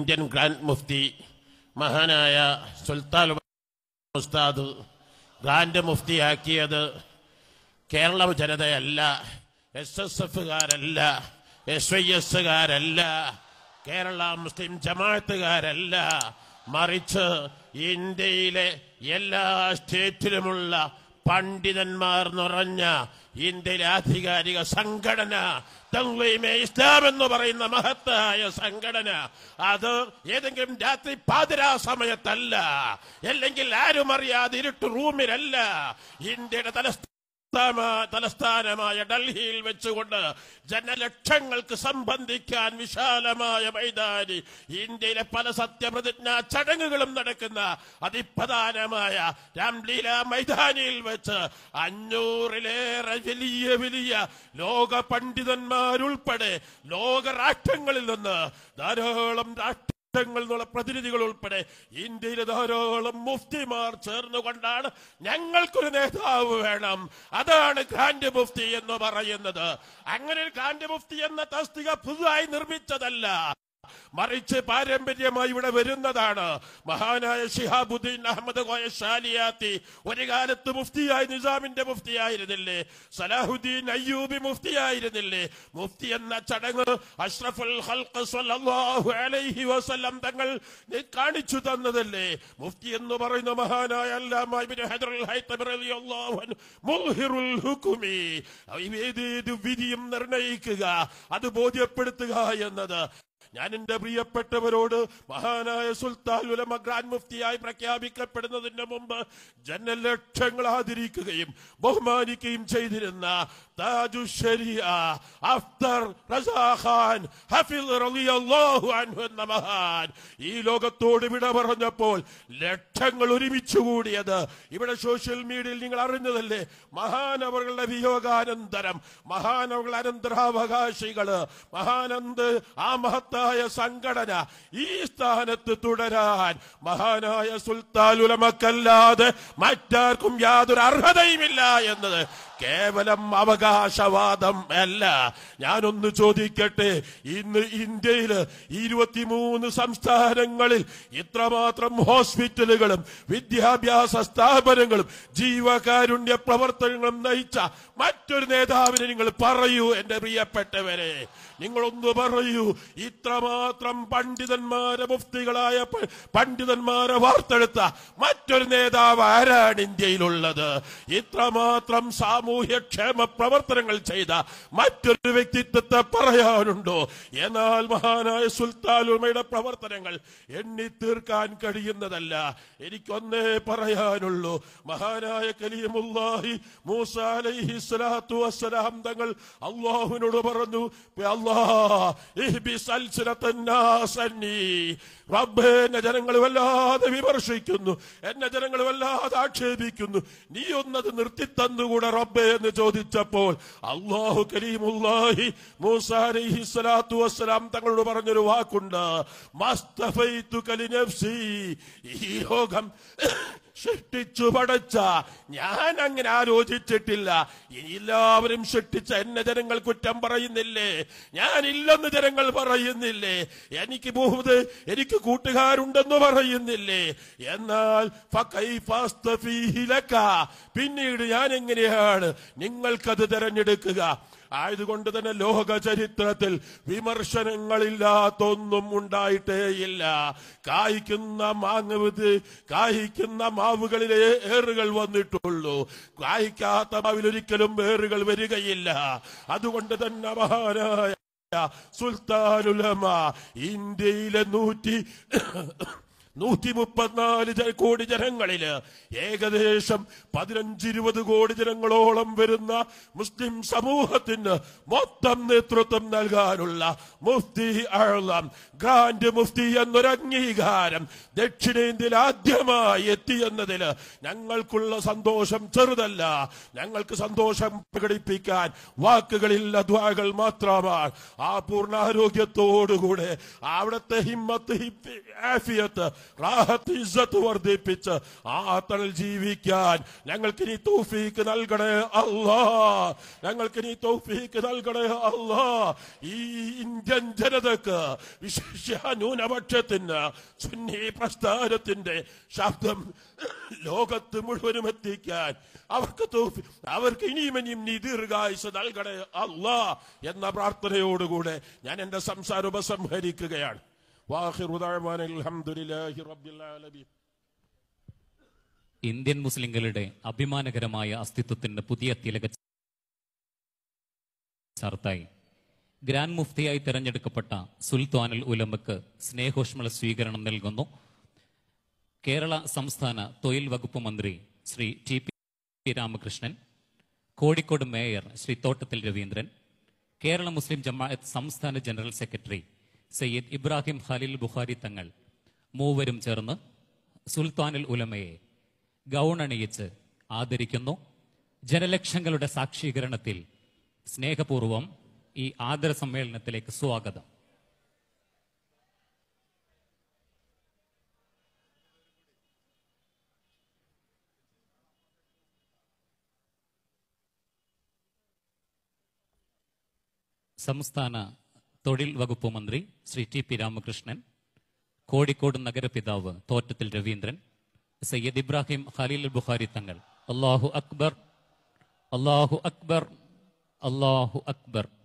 Indian grand Mufti മഹാനായ സുൽത്താൻ ഉസ്താദ് ഗ്രാൻഡ് മുഫ്തിയാക്കിയത് കേരള ജനതയല്ല എസ് എസ് എഫുകാരല്ല എസ് ഐ എസുകാരല്ല കേരള മുസ്ലിം ജമാഅത്തുകാരല്ല മറിച്ച് ഇന്ത്യയിലെ എല്ലാ സ്റ്റേറ്റിലുമുള്ള പണ്ഡിതന്മാർ നിറഞ്ഞ ഇന്ത്യയിലെ ആധികാരിക സംഘടന തൻലീമെ ഇസ്ലാം എന്ന് പറയുന്ന മഹത്തായ സംഘടന അത് ഏതെങ്കിലും രാത്രി പാതിരാ സമയത്തല്ല അല്ലെങ്കിൽ ആരും അറിയാതെ ഇരുട്ട് റൂമിലല്ല ഇന്ത്യയുടെ തലസ്ഥാന തലസ്ഥാനമായ ഡൽഹിയിൽ വെച്ചുകൊണ്ട് ജനലക്ഷങ്ങൾക്ക് സംബന്ധിക്കാൻ വിശാലമായ മൈതാനി ഇന്ത്യയിലെ പല സത്യപ്രതിജ്ഞാ ചടങ്ങുകളും നടക്കുന്ന അതിപ്രധാനമായ രാംലീല മൈതാനിയിൽ വെച്ച് അഞ്ഞൂറിലേറെ വലിയ വലിയ ലോക പണ്ഡിതന്മാരുൾപ്പെടെ ലോക രാഷ്ട്രങ്ങളിൽ നിന്ന് ധാരാളം രാഷ്ട്ര എന്നുള്ള പ്രതിനിധികൾ ഉൾപ്പെടെ ഇന്ത്യയിലെ ധാരാളം മുഫ്തിമാർ ചേർന്നുകൊണ്ടാണ് ഞങ്ങൾക്കൊരു നേതാവ് വേണം അതാണ് ഖാൻഡ് മുഫ്തി എന്ന് പറയുന്നത് അങ്ങനെ ഖാൻഡ് മുഫ്തി എന്ന തസ്തിക പുതുതായി നിർമ്മിച്ചതല്ല മറിച്ച് പാരമ്പര്യമായി ഇവിടെ വരുന്നതാണ് മഹാനായ ഷിഹാബുദ്ദീൻ അഹമ്മദ് കോയ ഷാലിയാത്തി ഒരു കാലത്ത് മുഫ്തിയായി നിസാമിന്റെ മുഫ്തി ആയിരുന്നില്ലേ സലാഹുദ്ദീൻ അയ്യൂബി മുഫ്തി ആയിരുന്നില്ലേ മുഫ്തി എന്ന ചടങ്ങ് അഷ്റഫുൽ അലൈഹി വസല്ലം തങ്ങൾ കാണിച്ചു തന്നതല്ലേ മുഫ്തി എന്ന് പറയുന്ന മഹാനായ വിധിയും നിർണയിക്കുക അത് ബോധ്യപ്പെടുത്തുക എന്നത് ഞാൻ എന്റെ പ്രിയപ്പെട്ടവരോട് മഹാനായ സുൽത്താൻ ഉലമ ഗ്രാൻഡ് മുഫ്തിയായി പ്രഖ്യാപിക്കപ്പെടുന്നതിന് മുമ്പ് ലക്ഷങ്ങൾ ആദരിക്കുകയും ബഹുമാനിക്കുകയും ചെയ്തിരുന്ന താജു അഫ്തർ റസാഖാൻ ഹഫിൽ റളിയല്ലാഹു അൻഹു എന്ന മഹാൻ ഈ ലോകത്തോട് വിട പറഞ്ഞപ്പോൾ ലക്ഷങ്ങൾ ഒരുമിച്ച് കൂടിയത് ഇവിടെ സോഷ്യൽ മീഡിയയിൽ നിങ്ങൾ അറിഞ്ഞതല്ലേ മഹാനവകളുടെ വിയോഗാനന്തരം മഹാനവകളുടെ അനന്തരാവകാശികള് മഹാനന്ദ് ആ മഹത്ത ശക്തമായ സംഘടന ഈ സ്ഥാനത്ത് തുടരാൻ മഹാനായ സുൽത്താൻ ഉലമക്കല്ലാതെ മറ്റാർക്കും യാതൊരു അർഹതയുമില്ല എന്നത് കേവലം അവകാശവാദം അല്ല ഞാനൊന്ന് ചോദിക്കട്ടെ ഇന്ന് ഇന്ത്യയിൽ ഇരുപത്തിമൂന്ന് സംസ്ഥാനങ്ങളിൽ ഇത്രമാത്രം ഹോസ്പിറ്റലുകളും വിദ്യാഭ്യാസ സ്ഥാപനങ്ങളും ജീവകാരുണ്യ പ്രവർത്തനങ്ങളും നയിച്ച മറ്റൊരു നേതാവിനെ നിങ്ങൾ പറയൂ എന്റെ പ്രിയപ്പെട്ടവരെ നിങ്ങളൊന്ന് പറയൂ ഇത്രമാത്രം പണ്ഡിതന്മാരെ മുഫ്തികളായ പണ്ഡിതന്മാരെ വാർത്തെടുത്ത മറ്റൊരു നേതാവ് ആരാണ് ഇന്ത്യയിലുള്ളത് ഇത്രമാത്രം സാമൂഹ്യക്ഷേമ പ്രവർത്തനങ്ങൾ ചെയ്ത മറ്റൊരു വ്യക്തിത്വത്തെ പറയാനുണ്ടോ എന്നാൽ മഹാനായ സുൽത്താലുമയുടെ പ്രവർത്തനങ്ങൾ എണ്ണി തീർക്കാൻ കഴിയുന്നതല്ല എനിക്കൊന്നേ പറയാനുള്ളൂ മഹാനായ കലിയമുല്ലാഹി മൂസ അലൈഹി വസ്സലാം തങ്ങൾ അള്ളാഹുവിനോട് പറഞ്ഞു എന്നെ ജനങ്ങൾ വല്ലാതെ വിമർശിക്കുന്നു എന്നെ ജനങ്ങൾ വല്ലാതെ ആക്ഷേപിക്കുന്നു നീ ഒന്നത് നിർത്തിത്തന്നുകൂടെ റബ്ബെ എന്ന് ചോദിച്ചപ്പോൾ അള്ളാഹു കരീമുല്ലാഹി മൂസ വസ്സലാം തങ്ങളോട് പറഞ്ഞൊരു വാക്കുണ്ട് കലി നഫ്സി ഈ സൃഷ്ടിച്ചു പടച്ച ഞാൻ അങ്ങനെ ആലോചിച്ചിട്ടില്ല എല്ലാവരും സൃഷ്ടിച്ച എന്നെ ജനങ്ങൾ കുറ്റം പറയുന്നില്ലേ ഞാൻ ഇല്ലെന്ന് ജനങ്ങൾ പറയുന്നില്ലേ എനിക്ക് ബഹുത് എനിക്ക് കൂട്ടുകാരുണ്ടെന്ന് പറയുന്നില്ലേ എന്നാൽ പിന്നീട് ഞാൻ എങ്ങനെയാണ് നിങ്ങൾക്കത് തെരഞ്ഞെടുക്കുക ആയതുകൊണ്ട് തന്നെ ലോക ചരിത്രത്തിൽ വിമർശനങ്ങളില്ലാത്തൊന്നും ഉണ്ടായിട്ടേയില്ല കായ്ക്കുന്ന മാങ്ങവിത് കായ്ക്കുന്ന മാവുകളിലെ ഏറുകൾ വന്നിട്ടുള്ളൂ കായ്ക്കാത്ത ഒരിക്കലും ഏറുകൾ വരികയില്ല അതുകൊണ്ട് തന്നെ മഹാനായ സുൽത്താനുലമ ഇന്ത്യയിലെ നൂറ്റി നൂറ്റി മുപ്പത്തിനാല് കോടി ജനങ്ങളില് ഏകദേശം പതിനഞ്ചിരുപത് കോടി ജനങ്ങളോളം വരുന്ന മുസ്ലിം സമൂഹത്തിന് മൊത്തം നേതൃത്വം നൽകാനുള്ള മുഫ്തി അഴലാം ഗ്രാൻഡ് മുഫ്തി എന്നൊരംഗീകാരം അംഗീകാരം ദക്ഷിണേന്ത്യയിൽ ആദ്യമായി എത്തിയെന്നതില് ഞങ്ങൾക്കുള്ള സന്തോഷം ചെറുതല്ല ഞങ്ങൾക്ക് സന്തോഷം പ്രകടിപ്പിക്കാൻ വാക്കുകളില്ല ദ്വാകൾ മാത്രമാണ് ആ പൂർണ്ണ അവിടുത്തെ ഹിമ്മത്ത് ആഫിയത്ത് റാഹത്ത് ഇസ്സത്ത് വർദ്ധിപ്പിച്ച് ആത്തണിൽ ജീവിക്കാൻ ഞങ്ങൾക്ക് ഇനി തൗഫീക്ക് നൽകണേ അല്ലാ ഞങ്ങൾക്ക് ഇനി തൗഫീക്ക് നൽകണേ അല്ലാ ഈ ഇന്ത്യൻ ജനതക്ക് വിശേഷ ന്യൂനപക്ഷത്തിന് സുന്നി പ്രസ്ഥാനത്തിന്റെ ശബ്ദം ലോകത്ത് മുഴുവനും എത്തിക്കാൻ അവർക്ക് അവർക്ക് ഇനിയും ഇനിയും നിദീർഘായുസ് നൽകണേ അല്ലാ എന്ന പ്രാർത്ഥനയോടുകൂടെ ഞാൻ എന്റെ സംസാരം ഉപസംഹരിക്കുകയാണ് ഇന്ത്യൻ മുസ്ലിങ്ങളുടെ അഭിമാനകരമായ അസ്തിത്വത്തിന്റെ പുതിയ തിലക ഗ്രാൻഡ് മുഫ്തിയായി തെരഞ്ഞെടുക്കപ്പെട്ട സുൽത്താനുൽ ഉലമക്ക് സ്നേഹോഷ്മള സ്വീകരണം നൽകുന്നു കേരള സംസ്ഥാന തൊഴിൽ വകുപ്പ് മന്ത്രി Shri T P Ramakrishnan Kozhikode mayor Shri Thottathil Raveendran Kerala Muslim Jamaath സംസ്ഥാന ജനറൽ സെക്രട്ടറി സയ്യിദ് ഇബ്രാഹിം ഖലീൽ ബുഖാരി തങ്ങൾ മൂവരും ചേർന്ന് സുൽത്താനുൽ ഉലമയെ ഗൗണണിയിച്ച് ആദരിക്കുന്നു ജനലക്ഷങ്ങളുടെ സാക്ഷീകരണത്തിൽ സ്നേഹപൂർവം ഈ ആദര സമ്മേളനത്തിലേക്ക് സ്വാഗതം സംസ്ഥാന തൊഴിൽ വകുപ്പ് മന്ത്രി ശ്രീ ടി പി രാമകൃഷ്ണൻ കോഴിക്കോട് നഗരപിതാവ് തോറ്റത്തിൽ രവീന്ദ്രൻ സയ്യദ് ഇബ്രാഹിം ഖലീൽ ബുഖാരി തങ്ങൾ അള്ളാഹു അക്ബർ അള്ളാഹു അക്ബർ അള്ളാഹു അക്ബർ